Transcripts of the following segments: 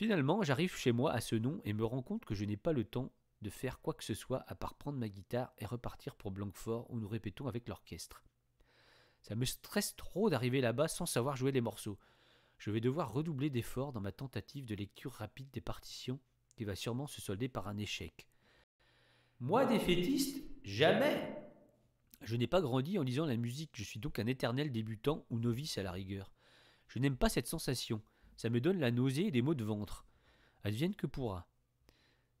Finalement, j'arrive chez moi à ce nom et me rends compte que je n'ai pas le temps de faire quoi que ce soit à part prendre ma guitare et repartir pour Blanquefort où nous répétons avec l'orchestre. Ça me stresse trop d'arriver là-bas sans savoir jouer les morceaux. Je vais devoir redoubler d'efforts dans ma tentative de lecture rapide des partitions qui va sûrement se solder par un échec. Moi, défaitiste Jamais Je n'ai pas grandi en lisant la musique, je suis donc un éternel débutant ou novice à la rigueur. Je n'aime pas cette sensation ça me donne la nausée et des maux de ventre. Advienne que pourra.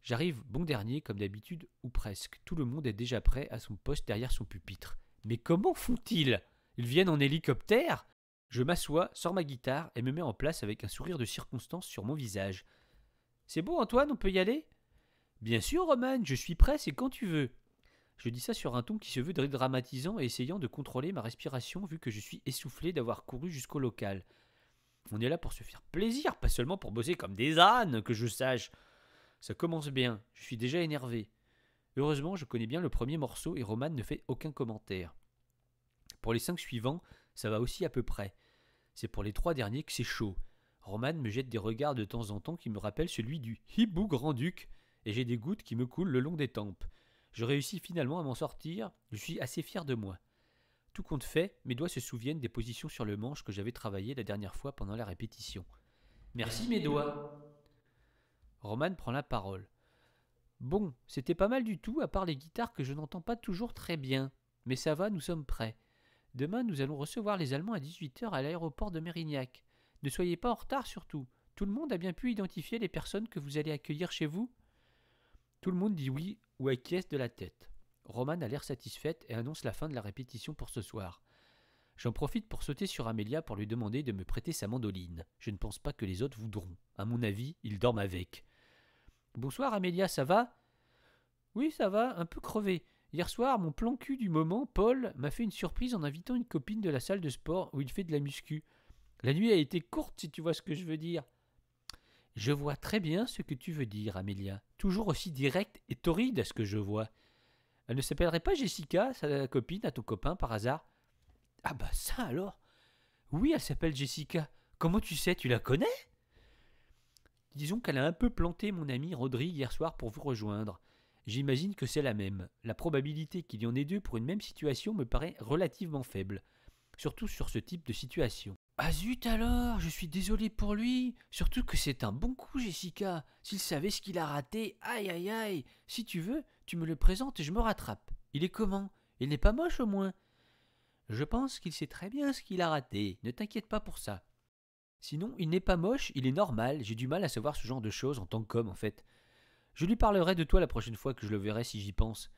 J'arrive bon dernier, comme d'habitude, ou presque. Tout le monde est déjà prêt à son poste derrière son pupitre. Mais comment font-ils Ils viennent en hélicoptère Je m'assois, sors ma guitare et me mets en place avec un sourire de circonstance sur mon visage. C'est beau, Antoine, on peut y aller Bien sûr, Roman, je suis prêt, c'est quand tu veux. Je dis ça sur un ton qui se veut dramatisant et essayant de contrôler ma respiration vu que je suis essoufflé d'avoir couru jusqu'au local. On est là pour se faire plaisir, pas seulement pour bosser comme des ânes, que je sache. Ça commence bien, je suis déjà énervé. Heureusement, je connais bien le premier morceau et Roman ne fait aucun commentaire. Pour les cinq suivants, ça va aussi à peu près. C'est pour les trois derniers que c'est chaud. Roman me jette des regards de temps en temps qui me rappellent celui du hibou grand-duc, et j'ai des gouttes qui me coulent le long des tempes. Je réussis finalement à m'en sortir, je suis assez fier de moi. Tout compte fait, mes doigts se souviennent des positions sur le manche que j'avais travaillées la dernière fois pendant la répétition. Merci mes doigts Roman prend la parole. Bon, c'était pas mal du tout, à part les guitares que je n'entends pas toujours très bien. Mais ça va, nous sommes prêts. Demain, nous allons recevoir les Allemands à 18h à l'aéroport de Mérignac. Ne soyez pas en retard surtout. Tout le monde a bien pu identifier les personnes que vous allez accueillir chez vous Tout le monde dit oui ou acquiesce de la tête. Roman a l'air satisfaite et annonce la fin de la répétition pour ce soir. J'en profite pour sauter sur Amélia pour lui demander de me prêter sa mandoline. Je ne pense pas que les autres voudront. À mon avis, ils dorment avec. Bonsoir Amélia, ça va Oui, ça va, un peu crevé. Hier soir, mon plan cul du moment, Paul, m'a fait une surprise en invitant une copine de la salle de sport où il fait de la muscu. La nuit a été courte, si tu vois ce que je veux dire. Je vois très bien ce que tu veux dire, Amélia. Toujours aussi direct et torride à ce que je vois. Elle ne s'appellerait pas Jessica, sa copine, à ton copain, par hasard Ah bah ça alors Oui, elle s'appelle Jessica. Comment tu sais Tu la connais Disons qu'elle a un peu planté mon ami Rodrigue hier soir pour vous rejoindre. J'imagine que c'est la même. La probabilité qu'il y en ait deux pour une même situation me paraît relativement faible, surtout sur ce type de situation. Ah zut alors, je suis désolé pour lui, surtout que c'est un bon coup Jessica. S'il savait ce qu'il a raté, aïe aïe aïe. Si tu veux, tu me le présentes et je me rattrape. Il est comment Il n'est pas moche au moins Je pense qu'il sait très bien ce qu'il a raté. Ne t'inquiète pas pour ça. Sinon, il n'est pas moche, il est normal. J'ai du mal à savoir ce genre de choses en tant qu'homme, en fait. Je lui parlerai de toi la prochaine fois que je le verrai si j'y pense.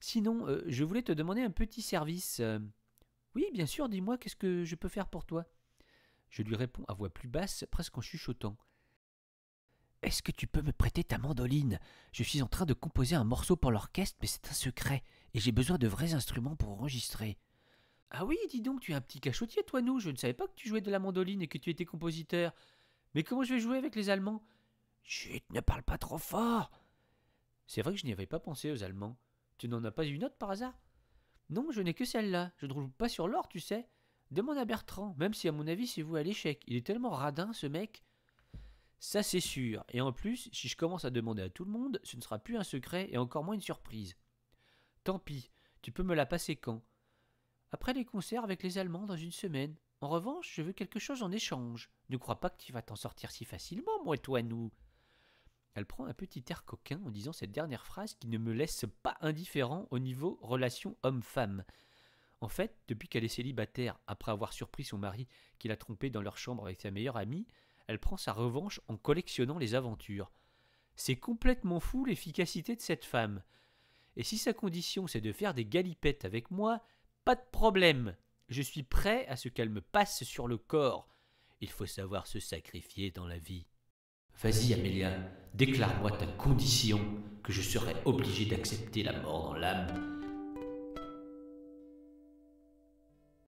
Sinon, euh, je voulais te demander un petit service. Euh. Oui, bien sûr, dis-moi, qu'est-ce que je peux faire pour toi Je lui réponds à voix plus basse, presque en chuchotant. Est-ce que tu peux me prêter ta mandoline Je suis en train de composer un morceau pour l'orchestre, mais c'est un secret, et j'ai besoin de vrais instruments pour enregistrer. Ah oui, dis donc, tu es un petit cachotier, toi, nous. Je ne savais pas que tu jouais de la mandoline et que tu étais compositeur. Mais comment je vais jouer avec les Allemands Chut, ne parle pas trop fort C'est vrai que je n'y avais pas pensé aux Allemands. Tu n'en as pas une autre par hasard Non, je n'ai que celle-là. Je ne roule pas sur l'or, tu sais. Demande à Bertrand, même si à mon avis c'est vous à l'échec. Il est tellement radin, ce mec. Ça c'est sûr. Et en plus, si je commence à demander à tout le monde, ce ne sera plus un secret et encore moins une surprise. Tant pis, tu peux me la passer quand Après les concerts avec les Allemands dans une semaine. En revanche, je veux quelque chose en échange. Ne crois pas que tu vas t'en sortir si facilement, moi, et toi, nous. Elle prend un petit air coquin en disant cette dernière phrase qui ne me laisse pas indifférent au niveau relation homme-femme. En fait, depuis qu'elle est célibataire, après avoir surpris son mari qui l'a trompée dans leur chambre avec sa meilleure amie, elle prend sa revanche en collectionnant les aventures. C'est complètement fou l'efficacité de cette femme. Et si sa condition c'est de faire des galipettes avec moi, pas de problème. Je suis prêt à ce qu'elle me passe sur le corps. Il faut savoir se sacrifier dans la vie. Vas-y, Amélia, déclare-moi ta condition que je serai obligé d'accepter la mort dans l'âme